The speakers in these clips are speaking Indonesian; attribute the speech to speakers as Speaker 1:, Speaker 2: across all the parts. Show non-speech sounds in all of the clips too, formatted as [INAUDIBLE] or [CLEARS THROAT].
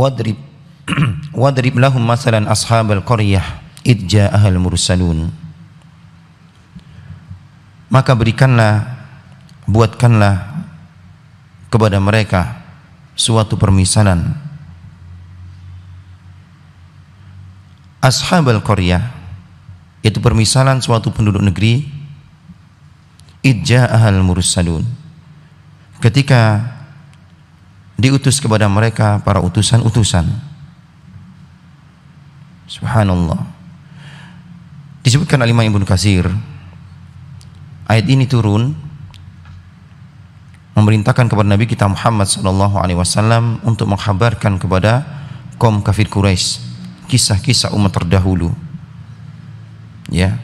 Speaker 1: wadrib [CLEARS THROAT] wadrib lahum masalan ashabal qaryah idja ahal mursalun maka berikanlah buatkanlah kepada mereka suatu permisalan ashabal qaryah yaitu permisalan suatu penduduk negeri idja ahal mursalun ketika diutus kepada mereka para utusan-utusan. Subhanallah. Disebutkan Alimah Ibnu Kasir ayat ini turun memerintahkan kepada Nabi kita Muhammad sallallahu alaihi wasallam untuk menghabarkan kepada kaum kafir Quraisy kisah-kisah umat terdahulu. Ya.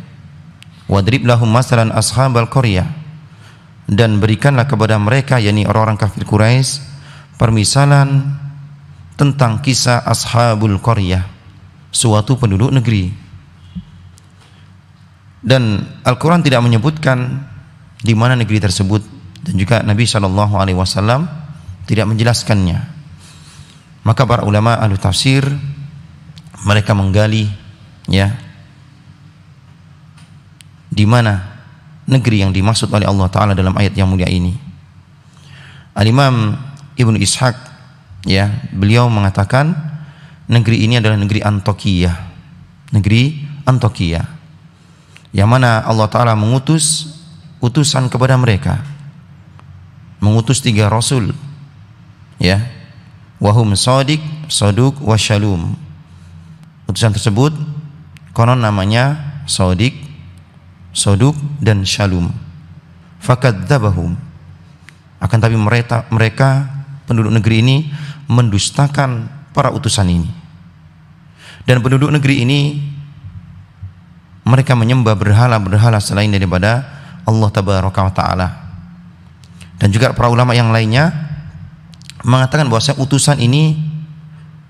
Speaker 1: Wadrib lahum masalan ashabal qaryah dan berikanlah kepada mereka yakni orang-orang kafir Quraisy permisalan tentang kisah ashabul qaryah suatu penduduk negeri dan Al-Quran tidak menyebutkan di mana negeri tersebut dan juga Nabi Shallallahu Alaihi Wasallam tidak menjelaskannya maka para ulama ahli tafsir mereka menggali ya di mana negeri yang dimaksud oleh Allah Taala dalam ayat yang mulia ini Al Imam Ibnu Ishaq ya beliau mengatakan negeri ini adalah negeri Antokia. negeri Antokia. yang mana Allah Ta'ala mengutus utusan kepada mereka mengutus tiga rasul ya wahum sodik wa Shalum. utusan tersebut konon namanya sodik soduk dan Shalum. fakadzabahum akan tapi mereka penduduk negeri ini mendustakan para utusan ini. Dan penduduk negeri ini mereka menyembah berhala-berhala selain daripada Allah Tabaraka wa taala. Dan juga para ulama yang lainnya mengatakan bahwa utusan ini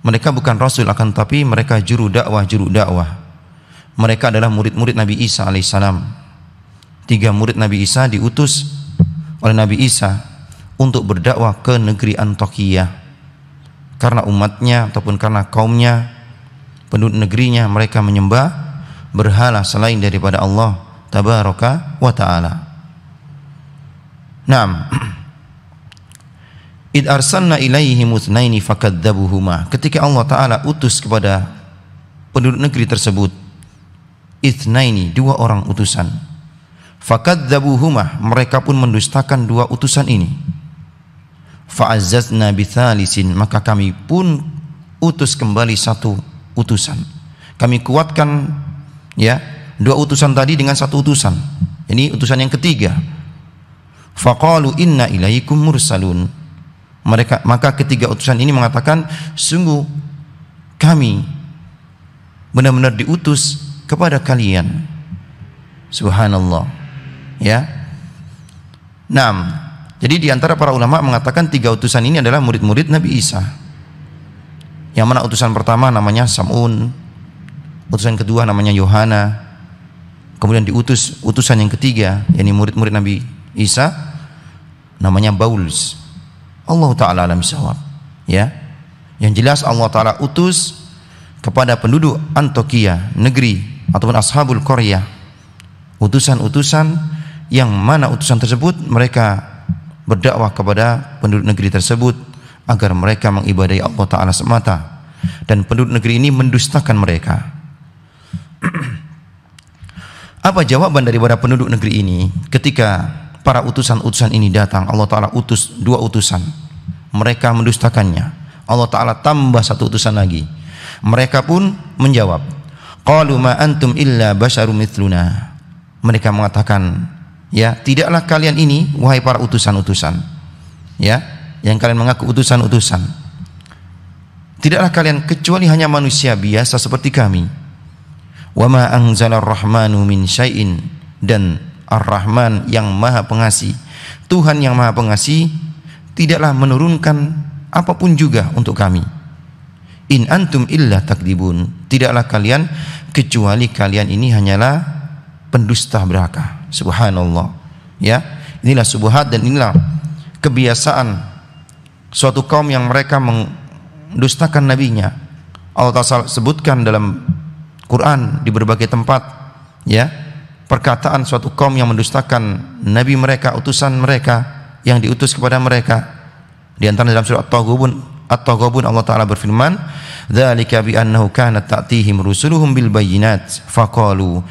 Speaker 1: mereka bukan rasul akan tapi mereka juru dakwah, juru dakwah. Mereka adalah murid-murid Nabi Isa alaihissalam. Tiga murid Nabi Isa diutus oleh Nabi Isa untuk berdakwah ke negeri Antokia karena umatnya ataupun karena kaumnya penduduk negerinya mereka menyembah berhala selain daripada Allah tabaraka wa taala. Naam. [CLEARS THROAT] Id arsalna ilaihi uthnaini fakadzabuhuma. Ketika Allah taala utus kepada penduduk negeri tersebut ithnaini dua orang utusan fakadzabuhuma mereka pun mendustakan dua utusan ini fa'azzazna bithalisin maka kami pun utus kembali satu utusan kami kuatkan ya dua utusan tadi dengan satu utusan ini utusan yang ketiga faqalu inna ilaikum mursalun mereka maka ketiga utusan ini mengatakan sungguh kami benar-benar diutus kepada kalian subhanallah ya 6 jadi di antara para ulama mengatakan tiga utusan ini adalah murid-murid Nabi Isa. Yang mana utusan pertama namanya Sam'un, utusan kedua namanya Yohana, kemudian diutus utusan yang ketiga, yakni murid-murid Nabi Isa namanya Baulus. Allah taala alam sawab. Ya. Yang jelas Allah taala utus kepada penduduk Antokia, negeri ataupun ashabul Korea utusan-utusan yang mana utusan tersebut mereka berdakwah kepada penduduk negeri tersebut agar mereka mengibadahi Allah Ta'ala semata dan penduduk negeri ini mendustakan mereka [CLEARS THROAT] apa jawaban daripada penduduk negeri ini ketika para utusan-utusan ini datang Allah Ta'ala utus dua utusan mereka mendustakannya Allah Ta'ala tambah satu utusan lagi mereka pun menjawab qalu ma antum illa mereka mengatakan ya tidaklah kalian ini wahai para utusan-utusan ya yang kalian mengaku utusan-utusan tidaklah kalian kecuali hanya manusia biasa seperti kami wa ma anzalar rahmanu min syai'in dan ar-rahman yang maha pengasih Tuhan yang maha pengasih tidaklah menurunkan apapun juga untuk kami in antum illa takdibun tidaklah kalian kecuali kalian ini hanyalah pendusta berakah Subhanallah. Ya, inilah subuhat dan inilah kebiasaan suatu kaum yang mereka mendustakan nabinya. Allah Ta'ala sebutkan dalam Quran di berbagai tempat ya perkataan suatu kaum yang mendustakan nabi mereka utusan mereka yang diutus kepada mereka di antara dalam surah At-Taghabun At-Taghabun Allah Ta'ala berfirman Dhalika bi'annahu kanat ta'tihim rusuluhum bil bayinat Faqalu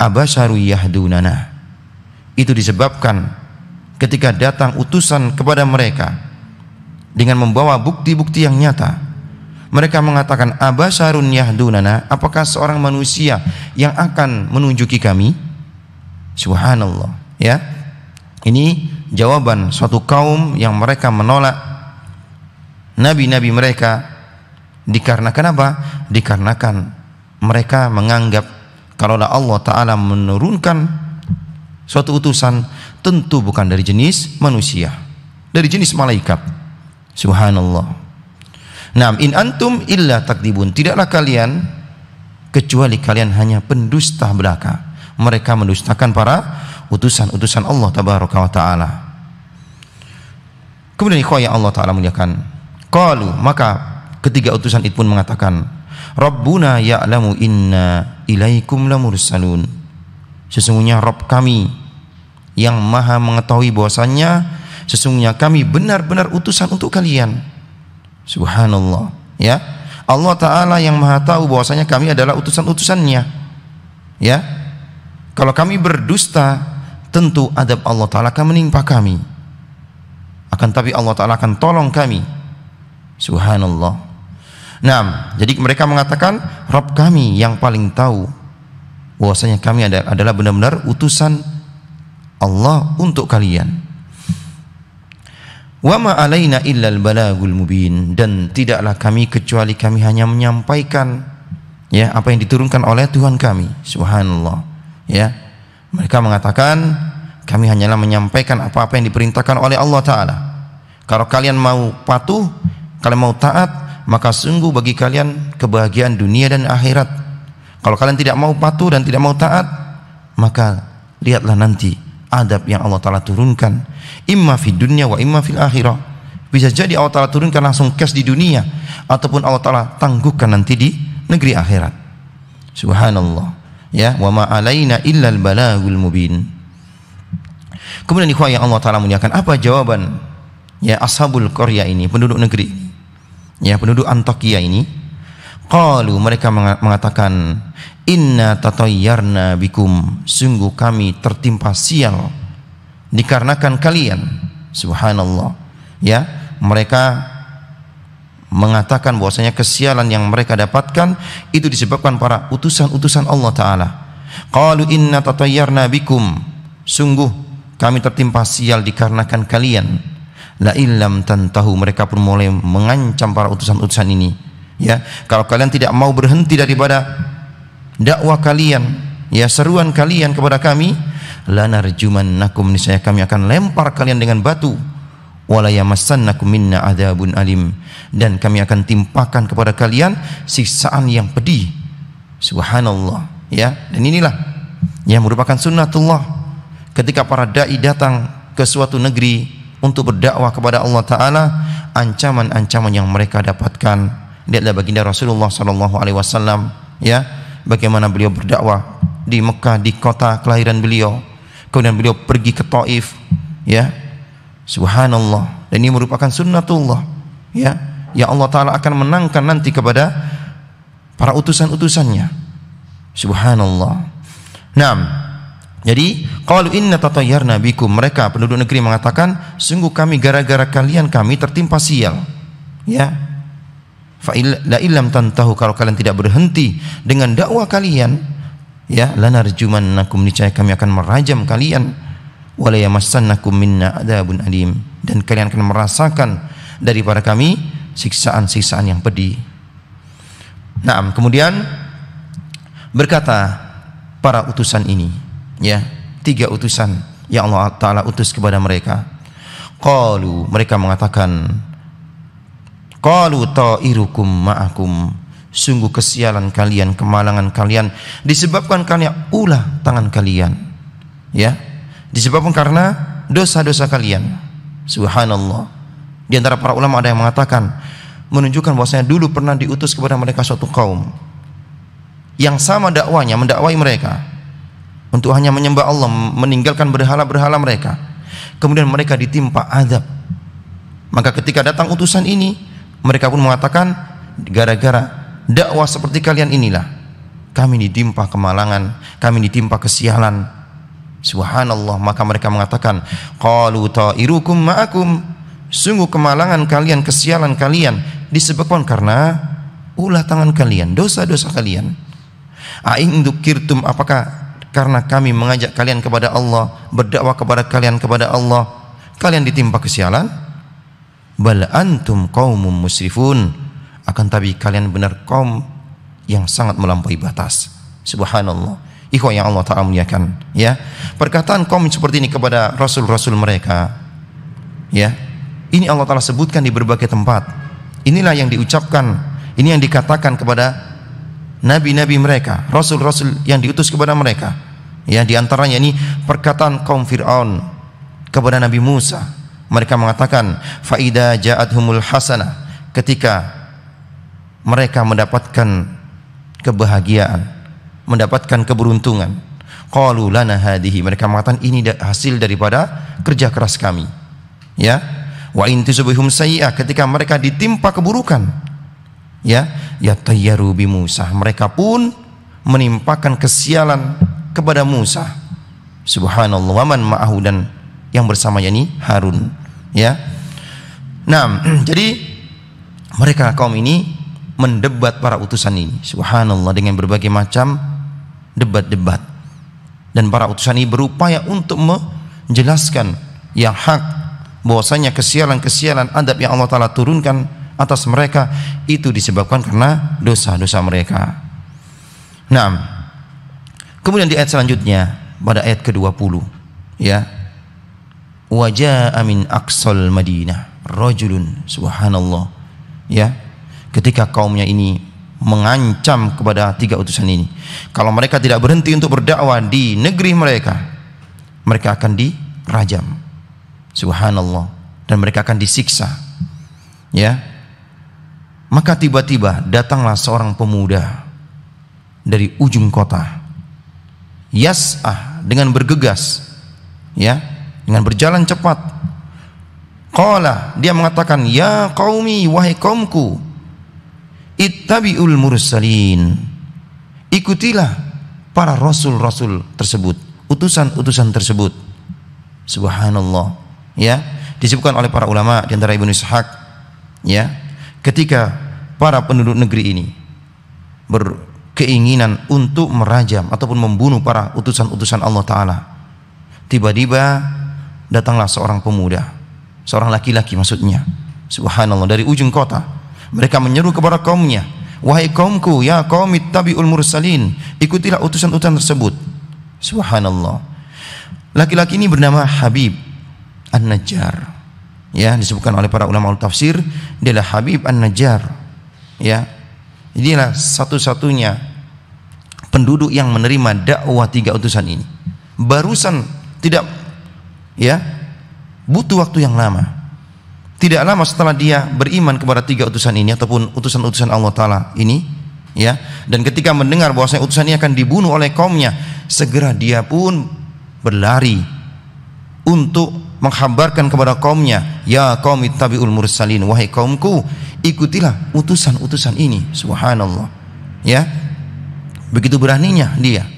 Speaker 1: abasharu yahdunana itu disebabkan ketika datang utusan kepada mereka dengan membawa bukti-bukti yang nyata. Mereka mengatakan, "Abasarun yahdunana?" Apakah seorang manusia yang akan menunjuki kami? Subhanallah, ya. Ini jawaban suatu kaum yang mereka menolak nabi-nabi mereka dikarenakan apa? Dikarenakan mereka menganggap kalau Allah Ta'ala menurunkan suatu utusan tentu bukan dari jenis manusia, dari jenis malaikat. Subhanallah. Nam in antum illa takdibun. Tidaklah kalian kecuali kalian hanya pendusta belaka. Mereka mendustakan para utusan-utusan Allah tabaraka wa taala. Kemudian ikhwah yang Allah taala muliakan. Qalu, maka ketiga utusan itu pun mengatakan, "Rabbuna ya'lamu inna ilaikum lamursalun." Sesungguhnya Rabb kami yang maha mengetahui bahwasannya sesungguhnya kami benar-benar utusan untuk kalian. Subhanallah, ya. Allah taala yang maha tahu bahwasanya kami adalah utusan-utusannya. Ya. Kalau kami berdusta, tentu adab Allah taala akan menimpa kami. Akan tapi Allah taala akan tolong kami. Subhanallah. Nah, jadi mereka mengatakan Rabb kami yang paling tahu bahwasanya kami adalah benar-benar utusan Allah untuk kalian. Wa ma alaina illal balagul mubin dan tidaklah kami kecuali kami hanya menyampaikan ya apa yang diturunkan oleh Tuhan kami. Subhanallah. Ya. Mereka mengatakan kami hanyalah menyampaikan apa-apa yang diperintahkan oleh Allah taala. Kalau kalian mau patuh, kalian mau taat, maka sungguh bagi kalian kebahagiaan dunia dan akhirat. Kalau kalian tidak mau patuh dan tidak mau taat, maka lihatlah nanti adab yang Allah Ta'ala turunkan imma fi dunia wa imma fil akhirah bisa jadi Allah Ta'ala turunkan langsung cash di dunia ataupun Allah Ta'ala tangguhkan nanti di negeri akhirat subhanallah ya wa ma alaina illal balagul mubin kemudian ikhwah yang Allah Ta'ala muliakan apa jawaban ya ashabul Korea ini penduduk negeri ya penduduk Antokia ini Qalu mereka mengatakan inna tatayyarna bikum sungguh kami tertimpa sial dikarenakan kalian subhanallah ya mereka mengatakan bahwasanya kesialan yang mereka dapatkan itu disebabkan para utusan-utusan Allah taala qalu inna tatayyarna bikum sungguh kami tertimpa sial dikarenakan kalian la illam tantahu mereka pun mulai mengancam para utusan-utusan ini ya kalau kalian tidak mau berhenti daripada dakwah kalian ya seruan kalian kepada kami lanarjumannakum niscaya kami akan lempar kalian dengan batu wala yamassannakum minna adzabun alim dan kami akan timpakan kepada kalian siksaan yang pedih subhanallah ya dan inilah yang merupakan sunnatullah ketika para dai datang ke suatu negeri untuk berdakwah kepada Allah taala ancaman-ancaman yang mereka dapatkan lihatlah baginda Rasulullah sallallahu alaihi wasallam ya bagaimana beliau berdakwah di Mekah di kota kelahiran beliau kemudian beliau pergi ke Taif ya subhanallah dan ini merupakan sunnatullah ya ya Allah taala akan menangkan nanti kepada para utusan-utusannya subhanallah Naam. Jadi, qalu inna tatayyarna bikum. Mereka penduduk negeri mengatakan, sungguh kami gara-gara kalian kami tertimpa sial. Ya la ilam tantahu kalau kalian tidak berhenti dengan dakwah kalian ya nakum niscaya kami akan merajam kalian wala yamassannakum minna adabun alim dan kalian akan merasakan daripada kami siksaan-siksaan yang pedih. Nah, kemudian berkata para utusan ini, ya, tiga utusan yang Allah Taala utus kepada mereka. Qalu, mereka mengatakan, Qalu ta'irukum ma'akum. Sungguh kesialan kalian, kemalangan kalian disebabkan karena ulah tangan kalian. Ya. Disebabkan karena dosa-dosa kalian. Subhanallah. Di antara para ulama ada yang mengatakan menunjukkan bahwasanya dulu pernah diutus kepada mereka suatu kaum yang sama dakwanya mendakwai mereka untuk hanya menyembah Allah, meninggalkan berhala-berhala mereka. Kemudian mereka ditimpa azab. Maka ketika datang utusan ini, mereka pun mengatakan gara-gara dakwah seperti kalian inilah kami ditimpa kemalangan kami ditimpa kesialan subhanallah maka mereka mengatakan qalu ta'irukum ma'akum sungguh kemalangan kalian kesialan kalian disebabkan karena ulah tangan kalian dosa-dosa kalian aing dukirtum apakah karena kami mengajak kalian kepada Allah berdakwah kepada kalian kepada Allah kalian ditimpa kesialan bal antum qaumum musrifun akan tapi kalian benar kaum yang sangat melampaui batas subhanallah ikhwan yang Allah taala muliakan ya perkataan kaum seperti ini kepada rasul-rasul mereka ya ini Allah taala sebutkan di berbagai tempat inilah yang diucapkan ini yang dikatakan kepada nabi-nabi mereka rasul-rasul yang diutus kepada mereka ya di antaranya ini perkataan kaum Firaun kepada Nabi Musa mereka mengatakan faida humul hasana ketika mereka mendapatkan kebahagiaan, mendapatkan keberuntungan. Qalu lana Mereka mengatakan ini hasil daripada kerja keras kami. Ya. Wa in tusbihum saya ketika mereka ditimpa keburukan. Ya, ya tayyaru bi Musa. Mereka pun menimpakan kesialan kepada Musa. Subhanallah waman ma'ahu dan yang bersama yakni Harun ya nah [CLEARS THROAT] jadi mereka kaum ini mendebat para utusan ini subhanallah dengan berbagai macam debat-debat dan para utusan ini berupaya untuk menjelaskan yang hak bahwasanya kesialan-kesialan adab yang Allah taala turunkan atas mereka itu disebabkan karena dosa-dosa mereka nah kemudian di ayat selanjutnya pada ayat ke-20 ya Wajah amin aksol Madinah rojulun subhanallah ya ketika kaumnya ini mengancam kepada tiga utusan ini kalau mereka tidak berhenti untuk berdakwah di negeri mereka mereka akan dirajam subhanallah dan mereka akan disiksa ya maka tiba-tiba datanglah seorang pemuda dari ujung kota yas'ah dengan bergegas ya dengan berjalan cepat. Qala, dia mengatakan, "Ya qaumi, wahai kaumku, ittabi'ul mursalin." Ikutilah para rasul-rasul tersebut, utusan-utusan tersebut. Subhanallah, ya. Disebutkan oleh para ulama di antara Ibnu Ishaq, ya. Ketika para penduduk negeri ini berkeinginan untuk merajam ataupun membunuh para utusan-utusan Allah taala. Tiba-tiba datanglah seorang pemuda, seorang laki-laki maksudnya. Subhanallah dari ujung kota. Mereka menyeru kepada kaumnya, "Wahai kaumku, ya kaum ittabi'ul mursalin, ikutilah utusan-utusan tersebut." Subhanallah. Laki-laki ini bernama Habib An-Najjar. Ya, disebutkan oleh para ulama tafsir, dia adalah Habib An-Najjar. Ya. Inilah satu-satunya penduduk yang menerima dakwah tiga utusan ini. Barusan tidak ya butuh waktu yang lama. Tidak lama setelah dia beriman kepada tiga utusan ini ataupun utusan-utusan Allah Taala ini, ya. Dan ketika mendengar bahwasanya utusan ini akan dibunuh oleh kaumnya, segera dia pun berlari untuk menghabarkan kepada kaumnya, ya kaum tabiul mursalin, wahai kaumku, ikutilah utusan-utusan ini. Subhanallah. Ya. Begitu beraninya dia,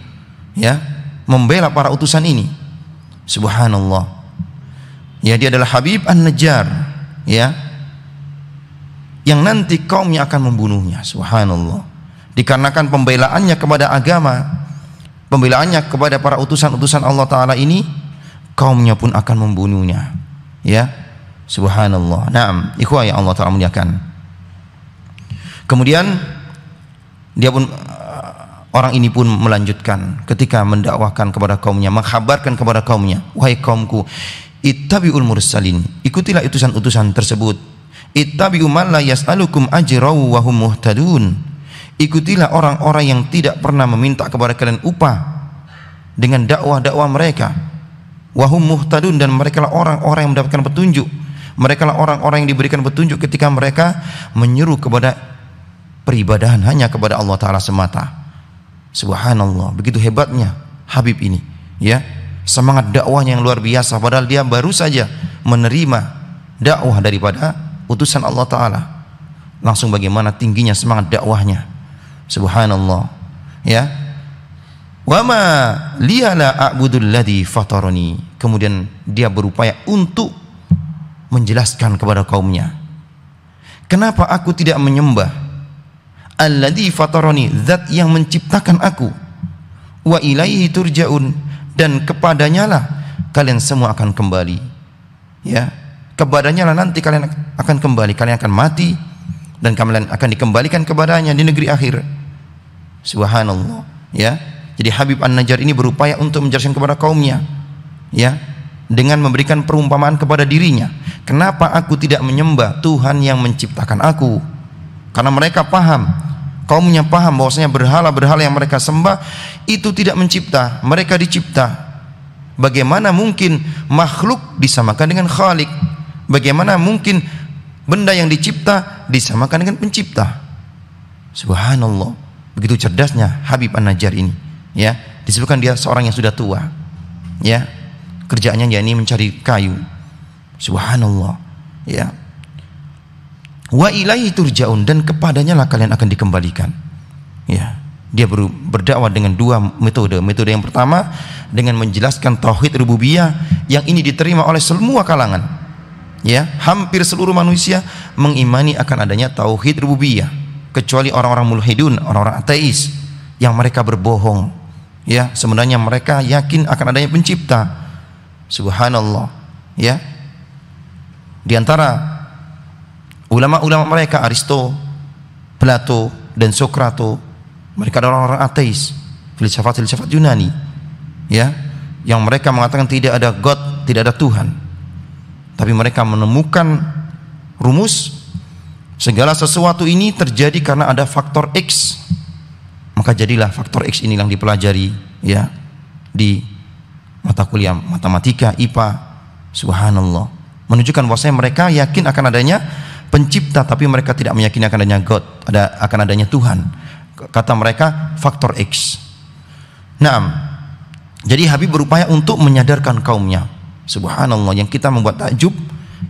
Speaker 1: ya, membela para utusan ini Subhanallah. Ya dia adalah Habib An-Najjar, ya. Yang nanti kaumnya akan membunuhnya, subhanallah. Dikarenakan pembelaannya kepada agama, pembelaannya kepada para utusan-utusan Allah taala ini, kaumnya pun akan membunuhnya. Ya. Subhanallah. Naam, ikhwah yang Allah taala muliakan. Kemudian dia pun Orang ini pun melanjutkan ketika mendakwahkan kepada kaumnya, menghabarkan kepada kaumnya, wahai kaumku, ittabi'ul mursalin, ikutilah utusan-utusan tersebut. Ittabi'u man la yas'alukum wa muhtadun. Ikutilah orang-orang yang tidak pernah meminta kepada kalian upah dengan dakwah-dakwah mereka. Wahum muhtadun dan mereka lah orang-orang yang mendapatkan petunjuk. Mereka lah orang-orang yang diberikan petunjuk ketika mereka menyeru kepada peribadahan hanya kepada Allah Ta'ala semata. Subhanallah, begitu hebatnya Habib ini, ya. Semangat dakwahnya yang luar biasa padahal dia baru saja menerima dakwah daripada utusan Allah taala. Langsung bagaimana tingginya semangat dakwahnya. Subhanallah. Ya. Wa ma liyala a'budul Kemudian dia berupaya untuk menjelaskan kepada kaumnya. Kenapa aku tidak menyembah alladhi fatarani zat yang menciptakan aku wa ilaihi turja'un dan kepadanya lah kalian semua akan kembali ya kepadanya lah nanti kalian akan kembali kalian akan mati dan kalian akan dikembalikan kepadanya di negeri akhir subhanallah ya jadi Habib An-Najjar ini berupaya untuk menjelaskan kepada kaumnya ya dengan memberikan perumpamaan kepada dirinya kenapa aku tidak menyembah Tuhan yang menciptakan aku karena mereka paham Kaumnya paham bahwasanya berhala-berhala yang mereka sembah itu tidak mencipta, mereka dicipta. Bagaimana mungkin makhluk disamakan dengan khalik? Bagaimana mungkin benda yang dicipta disamakan dengan pencipta? Subhanallah. Begitu cerdasnya Habib An-Najjar ini, ya. Disebutkan dia seorang yang sudah tua. Ya. Kerjaannya yakni mencari kayu. Subhanallah. Ya Wa ilaihi turja'un dan kepadanya lah kalian akan dikembalikan. Ya. Dia berdakwah dengan dua metode. Metode yang pertama dengan menjelaskan tauhid rububiyah yang ini diterima oleh semua kalangan. Ya, hampir seluruh manusia mengimani akan adanya tauhid rububiyah kecuali orang-orang mulhidun, orang-orang ateis yang mereka berbohong. Ya, sebenarnya mereka yakin akan adanya pencipta. Subhanallah. Ya. Di antara ulama-ulama mereka Aristo, Plato dan Sokrato mereka adalah orang-orang ateis filsafat-filsafat Yunani ya yang mereka mengatakan tidak ada God tidak ada Tuhan tapi mereka menemukan rumus segala sesuatu ini terjadi karena ada faktor X maka jadilah faktor X ini yang dipelajari ya di mata kuliah matematika IPA subhanallah menunjukkan bahwasanya mereka yakin akan adanya pencipta tapi mereka tidak meyakini akan adanya God, ada akan adanya Tuhan. Kata mereka faktor X. Nah, Jadi Habib berupaya untuk menyadarkan kaumnya. Subhanallah yang kita membuat takjub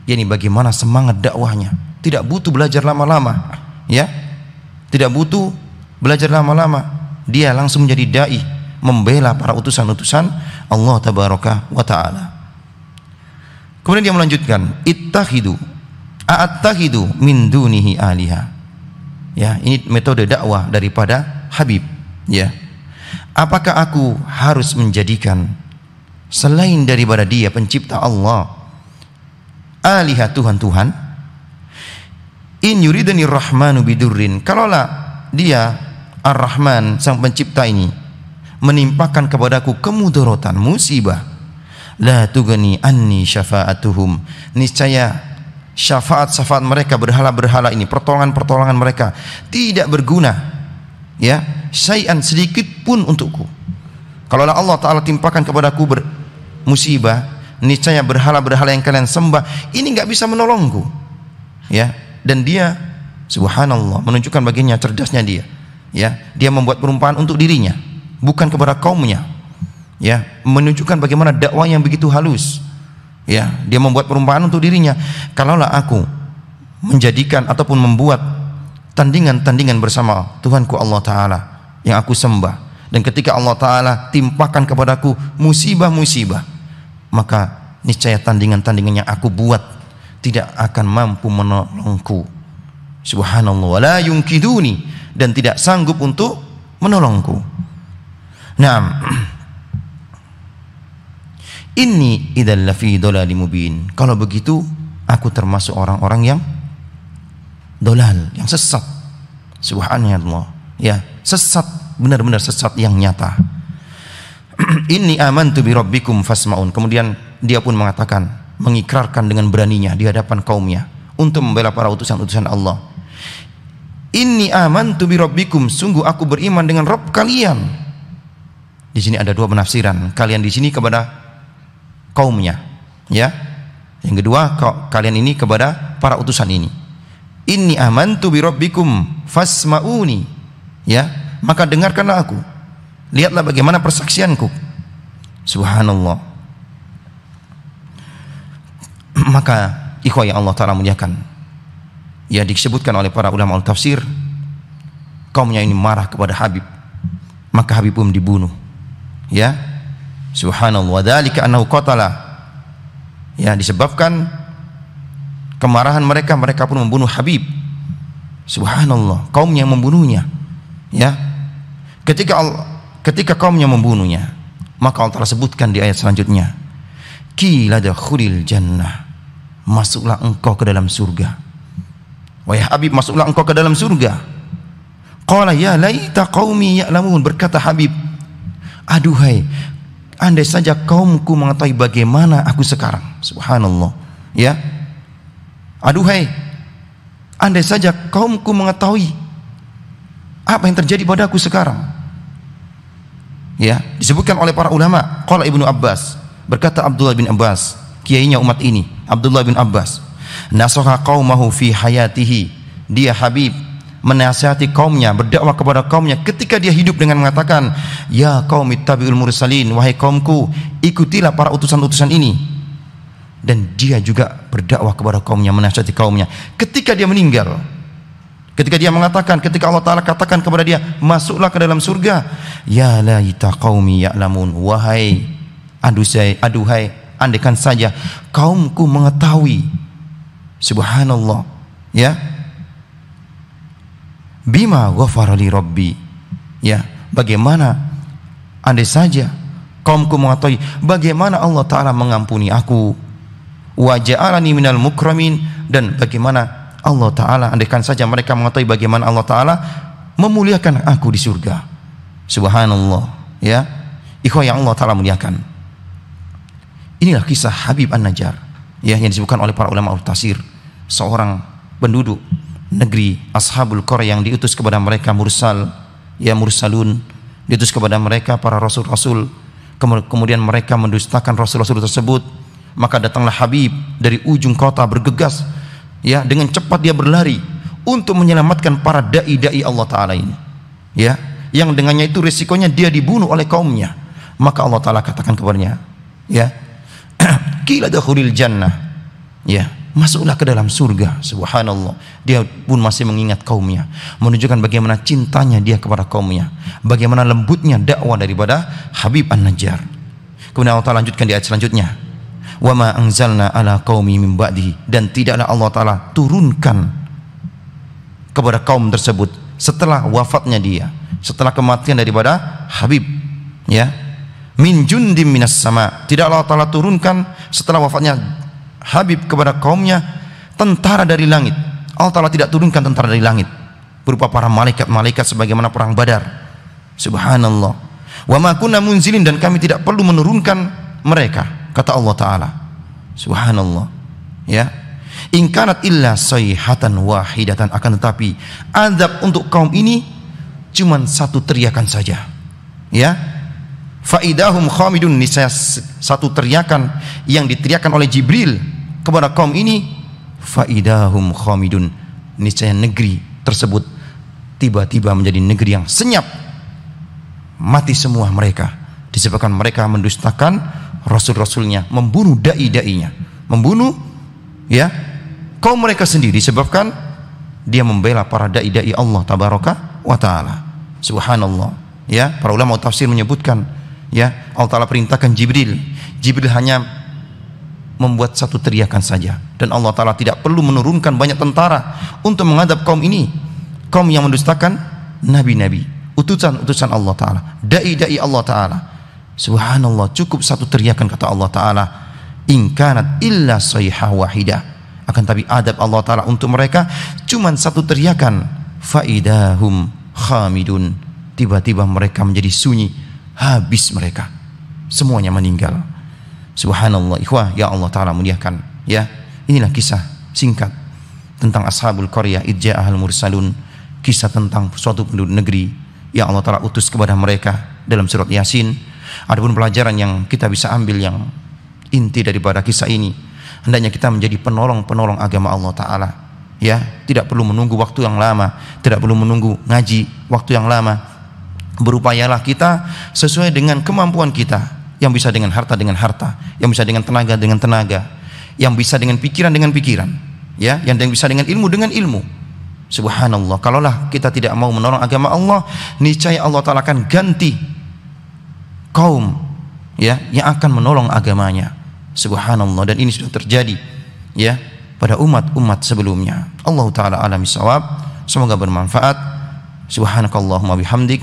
Speaker 1: yakni bagaimana semangat dakwahnya. Tidak butuh belajar lama-lama, ya. Tidak butuh belajar lama-lama. Dia langsung menjadi dai, membela para utusan-utusan Allah tabaraka wa taala. Kemudian dia melanjutkan, ittahidu a'attahidu min dunihi aliha ya ini metode dakwah daripada Habib ya apakah aku harus menjadikan selain daripada dia pencipta Allah aliha Tuhan-Tuhan in yuridani rahmanu bidurrin kalaulah dia ar-Rahman sang pencipta ini menimpakan kepadaku kemudorotan musibah la tugani anni syafa'atuhum niscaya syafaat-syafaat mereka berhala-berhala ini pertolongan-pertolongan mereka tidak berguna ya sayan sedikit pun untukku kalau Allah Ta'ala timpakan kepadaku ber musibah niscaya berhala-berhala yang kalian sembah ini nggak bisa menolongku ya dan dia subhanallah menunjukkan baginya cerdasnya dia ya dia membuat perumpamaan untuk dirinya bukan kepada kaumnya ya menunjukkan bagaimana dakwah yang begitu halus Ya, dia membuat perumpamaan untuk dirinya. Kalaulah aku menjadikan ataupun membuat tandingan-tandingan bersama Tuhanku Allah taala yang aku sembah dan ketika Allah taala timpakan kepadaku musibah-musibah maka niscaya tandingan-tandingan yang aku buat tidak akan mampu menolongku. Subhanallah, la yungkiduni dan tidak sanggup untuk menolongku. Naam. [CLEARS THROAT] Ini idzal lafi dolali mubin. Kalau begitu aku termasuk orang-orang yang dolal, yang sesat. Subhanallah. Ya, sesat, benar-benar sesat yang nyata. [CLEARS THROAT] Ini tu bi rabbikum fasmaun. Kemudian dia pun mengatakan, mengikrarkan dengan beraninya di hadapan kaumnya untuk membela para utusan-utusan Allah. Ini tu bi rabbikum, sungguh aku beriman dengan Rabb kalian. Di sini ada dua penafsiran. Kalian di sini kepada kaumnya ya yang kedua kalian ini kepada para utusan ini ini aman tu birobikum fasmauni ya maka dengarkanlah aku lihatlah bagaimana persaksianku subhanallah [CLEARS THROAT] maka ikhwah yang Allah taala muliakan ya disebutkan oleh para ulama al tafsir kaumnya ini marah kepada Habib maka Habib pun dibunuh ya Subhanallah dzalika annahu qatala. Ya, disebabkan kemarahan mereka mereka pun membunuh Habib. Subhanallah, kaum yang membunuhnya. Ya. Ketika Allah, ketika kaumnya membunuhnya, maka Allah sebutkan di ayat selanjutnya. Qila dakhulil jannah. Masuklah engkau ke dalam surga. Wahai Habib, masuklah engkau ke dalam surga. Qala ya laita qaumi ya'lamun berkata Habib, aduhai andai saja kaumku mengetahui bagaimana aku sekarang. Subhanallah. Ya. Aduhai, andai saja kaumku mengetahui apa yang terjadi pada aku sekarang. Ya, disebutkan oleh para ulama, qala Ibnu Abbas, berkata Abdullah bin Abbas, kiainya umat ini, Abdullah bin Abbas, nasaha qaumahu fi hayatihi. Dia Habib menasihati kaumnya, berdakwah kepada kaumnya ketika dia hidup dengan mengatakan, "Ya kaum ittabi'ul mursalin, wahai kaumku, ikutilah para utusan-utusan ini." Dan dia juga berdakwah kepada kaumnya, menasihati kaumnya ketika dia meninggal. Ketika dia mengatakan, ketika Allah Ta'ala katakan kepada dia, masuklah ke dalam surga. Ya laita qaumi ya'lamun. Wahai, aduhai, aduhai, andekan saja kaumku mengetahui. Subhanallah. Ya, bima ghafarali rabbi ya bagaimana andai saja kaumku mengatai bagaimana Allah taala mengampuni aku wa ja'alani minal mukramin dan bagaimana Allah taala andaikan saja mereka mengetahui bagaimana Allah taala memuliakan aku di surga subhanallah ya ikhwan yang Allah taala muliakan inilah kisah Habib An-Najjar ya yang disebutkan oleh para ulama al-tafsir seorang penduduk negeri ashabul qura yang diutus kepada mereka mursal ya mursalun diutus kepada mereka para rasul-rasul kemudian mereka mendustakan rasul-rasul tersebut maka datanglah Habib dari ujung kota bergegas ya dengan cepat dia berlari untuk menyelamatkan para dai-dai Allah taala ini ya yang dengannya itu risikonya dia dibunuh oleh kaumnya maka Allah taala katakan kepadanya ya kila [CLEARS THROAT] dakhulil jannah ya masuklah ke dalam surga subhanallah dia pun masih mengingat kaumnya menunjukkan bagaimana cintanya dia kepada kaumnya bagaimana lembutnya dakwah daripada Habib An-Najjar kemudian Allah Ta'ala lanjutkan di ayat selanjutnya wa ma anzalna ala qaumi min ba'di dan tidaklah Allah Ta'ala turunkan kepada kaum tersebut setelah wafatnya dia setelah kematian daripada Habib ya min jundim minas sama tidaklah Allah Ta'ala turunkan setelah wafatnya Habib kepada kaumnya tentara dari langit. Allah Ta'ala tidak turunkan tentara dari langit berupa para malaikat-malaikat sebagaimana perang Badar. Subhanallah. Wa ma kunna munzilin dan kami tidak perlu menurunkan mereka, kata Allah Ta'ala. Subhanallah. Ya. Ingkanat illa sayhatan wahidatan akan tetapi azab untuk kaum ini cuman satu teriakan saja. Ya. Faidahum khamidun nisaya satu teriakan yang diteriakan oleh Jibril kepada kaum ini faidahum khamidun niscaya negeri tersebut tiba-tiba menjadi negeri yang senyap mati semua mereka disebabkan mereka mendustakan rasul-rasulnya membunuh dai-dainya membunuh ya kaum mereka sendiri disebabkan dia membela para dai-dai Allah tabaraka wa taala subhanallah ya para ulama tafsir menyebutkan ya Allah taala perintahkan Jibril Jibril hanya membuat satu teriakan saja dan Allah taala tidak perlu menurunkan banyak tentara untuk menghadap kaum ini kaum yang mendustakan nabi-nabi utusan-utusan Allah taala dai-dai Allah taala subhanallah cukup satu teriakan kata Allah taala ingkanat illa sayha wahida akan tapi adab Allah taala untuk mereka cuma satu teriakan faidahum khamidun tiba-tiba mereka menjadi sunyi habis mereka semuanya meninggal Subhanallah. Ikhwah, ya Allah taala muliakan, ya. Inilah kisah singkat tentang ashabul korea idja al mursalun, kisah tentang suatu penduduk negeri yang Allah taala utus kepada mereka dalam surat Yasin. Adapun pelajaran yang kita bisa ambil yang inti daripada kisah ini, hendaknya kita menjadi penolong-penolong agama Allah taala. Ya, tidak perlu menunggu waktu yang lama, tidak perlu menunggu ngaji waktu yang lama. Berupayalah kita sesuai dengan kemampuan kita yang bisa dengan harta dengan harta, yang bisa dengan tenaga dengan tenaga, yang bisa dengan pikiran dengan pikiran, ya, yang bisa dengan ilmu dengan ilmu. Subhanallah. Kalaulah kita tidak mau menolong agama Allah, niscaya Allah taala akan ganti kaum ya yang akan menolong agamanya. Subhanallah dan ini sudah terjadi ya pada umat-umat sebelumnya. Allah taala alami sawab. Semoga bermanfaat. Subhanakallahumma bihamdik